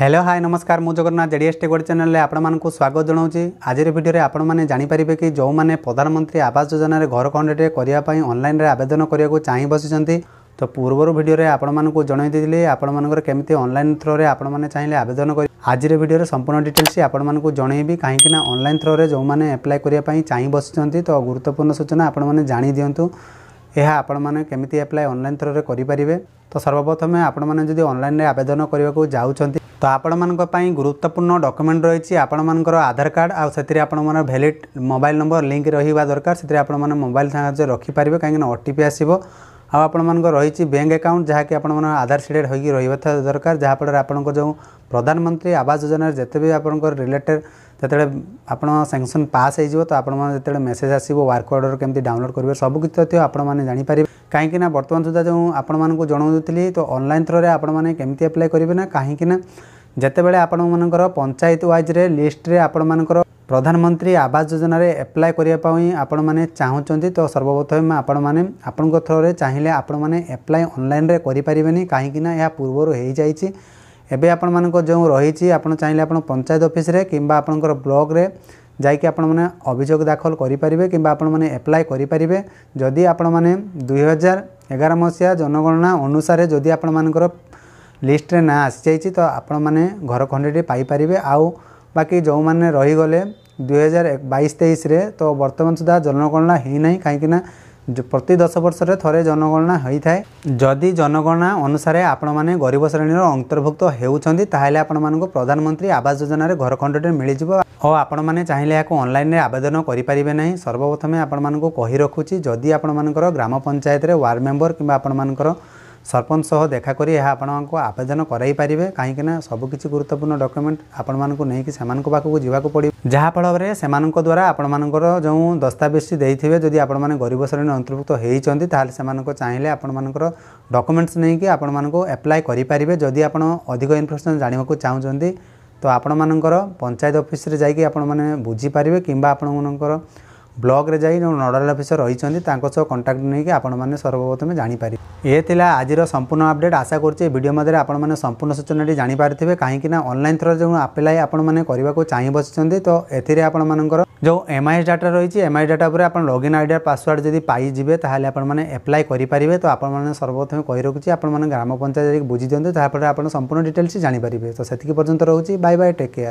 hello high ନମସ୍କାର ମୁଁ ଜଗନ୍ନାଥ ଜେଡ଼ିଏସ୍ ଟି ଗୋଟେ ଚ୍ୟାନେଲରେ ଆପଣମାନଙ୍କୁ ସ୍ୱାଗତ ଜଣାଉଛି ଆଜିର ଭିଡ଼ିଓରେ ଆପଣମାନେ ଜାଣିପାରିବେ କି ଯେଉଁମାନେ ପ୍ରଧାନମନ୍ତ୍ରୀ ଆବାସ ଯୋଜନାରେ ଘର ଖଣ୍ଡେ କରିବା ପାଇଁ ଅନଲାଇନ୍ରେ ଆବେଦନ କରିବାକୁ ଚାହିଁ ବସିଛନ୍ତି ତ ପୂର୍ବରୁ ଭିଡ଼ିଓରେ ଆପଣମାନଙ୍କୁ ଜଣାଇ ଦେଇଥିଲି ଆପଣମାନଙ୍କର କେମିତି ଅନଲାଇନ୍ ଥ୍ରୋରେ ଆପଣମାନେ ଚାହିଁଲେ ଆବେଦନ କରି ଆଜିର ଭିଡ଼ିଓରେ ସମ୍ପୂର୍ଣ୍ଣ ଡିଟେଲ୍ସ ଆପଣମାନଙ୍କୁ ଜଣାଇବି କାହିଁକିନା ଅନଲାଇନ୍ ଥ୍ରୋରେ ଯେଉଁମାନେ ଆପ୍ଲାଏ କରିବା ପାଇଁ ଚାହିଁ ବସିଛନ୍ତି ତ ଗୁରୁତ୍ୱପୂର୍ଣ୍ଣ ସୂଚନା ଆପଣମାନେ ଜାଣି ଦିଅନ୍ତୁ ଏହା ଆପଣମାନେ କେମିତି ଆପ୍ଲାଏ ଅନଲାଇନ୍ ଥ୍ରୋରେ କରିପାରିବେ ତ ସର୍ବପ୍ରଥମେ ଆପଣମାନେ ଯଦି ଅନଲାଇନ୍ରେ ଆବେଦନ କରିବାକୁ ଯାଉଛନ୍ତି ତ ଆପଣମାନଙ୍କ ପାଇଁ ଗୁରୁତ୍ୱପୂର୍ଣ୍ଣ ଡକ୍ୟୁମେଣ୍ଟ ରହିଛି ଆପଣମାନଙ୍କର ଆଧାର କାର୍ଡ଼ ଆଉ ସେଥିରେ ଆପଣମାନଙ୍କର ଭ୍ୟାଲିଡ଼ ମୋବାଇଲ୍ ନମ୍ବର ଲିଙ୍କ୍ ରହିବା ଦରକାର ସେଥିରେ ଆପଣମାନେ ମୋବାଇଲ୍ ସାହାଯ୍ୟରେ ରଖିପାରିବେ କାହିଁକିନା ଓ ଟି ପି ଆସିବ ଆଉ ଆପଣମାନଙ୍କର ରହିଛି ବ୍ୟାଙ୍କ ଆକାଉଣ୍ଟ ଯାହାକି ଆପଣମାନଙ୍କ ଆଧାର ସିଡ଼େଡ଼ ହୋଇକି ରହିବା ଦରକାର ଯାହାଫଳରେ ଆପଣଙ୍କ ଯେଉଁ ପ୍ରଧାନମନ୍ତ୍ରୀ ଆବାସ ଯୋଜନାରେ ଯେତେ ବି ଆପଣଙ୍କର ରିଲେଟେଡ଼ যেতবে আপনার স্যাংশন পাস হয়ে তো আপনার যেত মেসেজ আসব ওয়ার্ক অর্ডর কেমি ডাউনলোড করবে সবুকিছ তথ্য আপনার জাঁপারে কাইকি না বর্তমান সুদ্ধা যে আপনার জনাওলি তো অনলাইন থ্রুরে আপনার কেমি আপ্লাই করবে না কাইকি না যেতবে আপনার পঞ্চায়েত ওয়াইজরে লিষ্টরে আপনার ପ୍ରଧାନମନ୍ତ୍ରୀ ଆବାସ ଯୋଜନାରେ ଆପ୍ଲାଏ କରିବା ପାଇଁ ଆପଣମାନେ ଚାହୁଁଛନ୍ତି ତ ସର୍ବପ୍ରଥମେ ଆପଣମାନେ ଆପଣଙ୍କ ଥ୍ରୋରେ ଚାହିଁଲେ ଆପଣମାନେ ଆପ୍ଲାଏ ଅନଲାଇନ୍ରେ କରିପାରିବେନି କାହିଁକିନା ଏହା ପୂର୍ବରୁ ହୋଇଯାଇଛି ଏବେ ଆପଣମାନଙ୍କ ଯେଉଁ ରହିଛି ଆପଣ ଚାହିଁଲେ ଆପଣ ପଞ୍ଚାୟତ ଅଫିସରେ କିମ୍ବା ଆପଣଙ୍କର ବ୍ଲକରେ ଯାଇକି ଆପଣମାନେ ଅଭିଯୋଗ ଦାଖଲ କରିପାରିବେ କିମ୍ବା ଆପଣମାନେ ଆପ୍ଲାଏ କରିପାରିବେ ଯଦି ଆପଣମାନେ ଦୁଇହଜାର ଏଗାର ମସିହା ଜନଗଣନା ଅନୁସାରେ ଯଦି ଆପଣମାନଙ୍କର লিষ্টরে না আসিযাইছি তো আপন মানে ঘর খণ্ডেটি পাইপারে আউ বাকি যে রহিগলে দুই হাজার বাইশ তেইশে তো বর্তমান সুদ্ধা জনগণনা হয়ে না কিন্তু প্রতি দশ বর্ষরে থরে জনগণনা হয়ে যদি জনগণনা অনুসারে আপনার গরিব শ্রেণীর অন্তর্ভুক্ত হেউছেন তাহলে আপনার প্রধানমন্ত্রী আবাস যোজনার ঘর খণ্ডটি মিলিযোগ ও আপনার চাইলে এখন অনলাইনে আবেদন করে পারে না সর্বপ্রথমে আপনার কহি রাখুছি যদি আপনার গ্রাম পঞ্চায়েতের ওয়ার্ড মেম্বর কিংবা আপনার ସରପଞ୍ଚ ସହ ଦେଖା କରି ଏହା ଆପଣଙ୍କୁ ଆବେଦନ କରାଇପାରିବେ କାହିଁକିନା ସବୁକିଛି ଗୁରୁତ୍ୱପୂର୍ଣ୍ଣ ଡକ୍ୟୁମେଣ୍ଟ ଆପଣମାନଙ୍କୁ ନେଇକି ସେମାନଙ୍କ ପାଖକୁ ଯିବାକୁ ପଡ଼ିବ ଯାହାଫଳରେ ସେମାନଙ୍କ ଦ୍ୱାରା ଆପଣମାନଙ୍କର ଯେଉଁ ଦସ୍ତାବିଜ ଦେଇଥିବେ ଯଦି ଆପଣମାନେ ଗରିବ ଶ୍ରେଣୀ ଅନ୍ତର୍ଭୁକ୍ତ ହୋଇଛନ୍ତି ତାହେଲେ ସେମାନଙ୍କୁ ଚାହିଁଲେ ଆପଣମାନଙ୍କର ଡକ୍ୟୁମେଣ୍ଟସ୍ ନେଇକି ଆପଣମାନଙ୍କୁ ଆପ୍ଲାଏ କରିପାରିବେ ଯଦି ଆପଣ ଅଧିକ ଇନଫର୍ମେସନ୍ ଜାଣିବାକୁ ଚାହୁଁଛନ୍ତି ତ ଆପଣମାନଙ୍କର ପଞ୍ଚାୟତ ଅଫିସରେ ଯାଇକି ଆପଣମାନେ ବୁଝିପାରିବେ କିମ୍ବା ଆପଣମାନଙ୍କର ବ୍ଲକ୍ରେ ଯାଇ ଯେଉଁ ନୋଡ଼ାଲ ଅଫିସର ରହିଛନ୍ତି ତାଙ୍କ ସହ କଣ୍ଟାକ୍ଟ ନେଇକି ଆପଣମାନେ ସର୍ବପ୍ରଥମେ ଜାଣିପାରିବେ ଏ ଥିଲା ଆଜିର ସମ୍ପୂର୍ଣ୍ଣ ଅପଡ଼େଟ୍ ଆଶା କରୁଛି ଏ ଭିଡ଼ିଓ ମଧ୍ୟରେ ଆପଣମାନେ ସମ୍ପୂର୍ଣ୍ଣ ସୂଚନାଟି ଜାଣିପାରିଥିବେ କାହିଁକିନା ଅନଲାଇନ୍ ଥ୍ରୋ ଯେଉଁ ଆପ୍ଲାଏ ଆପଣମାନେ କରିବାକୁ ଚାହିଁ ବସିଛନ୍ତି ତ ଏଥିରେ ଆପଣମାନଙ୍କର ଯେଉଁ ଏମ୍ଆଇଏସ୍ ଡାଟା ରହିଛି ଏମ୍ଆଇଏସ୍ ଡାଟା ଉପରେ ଆପଣ ଲଗ୍ଇନ୍ ଆଇଡ଼ି ପାସୱାର୍ଡ଼ ଯଦି ପାଇଯିବେ ତାହେଲେ ଆପଣମାନେ ଆପ୍ଲାଏ କରିପାରିବେ ତ ଆପଣମାନେ ସର୍ବପ୍ରଥମେ କହି ରଖୁଛି ଆପଣମାନେ ଗ୍ରାମ ପଞ୍ଚାୟତ ଯାଇକି ବୁଝି ଦିଅନ୍ତୁ ତାହାପରେ ଆପଣ ସମ୍ପୂର୍ଣ୍ଣ ଡିଟେଲ୍ସ ଜାଣିପାରିବେ ତ ସେତିକି ପର୍ଯ୍ୟନ୍ତ ରହୁଛି ବାଇ ବାଇ ଟେକ୍ କେୟାର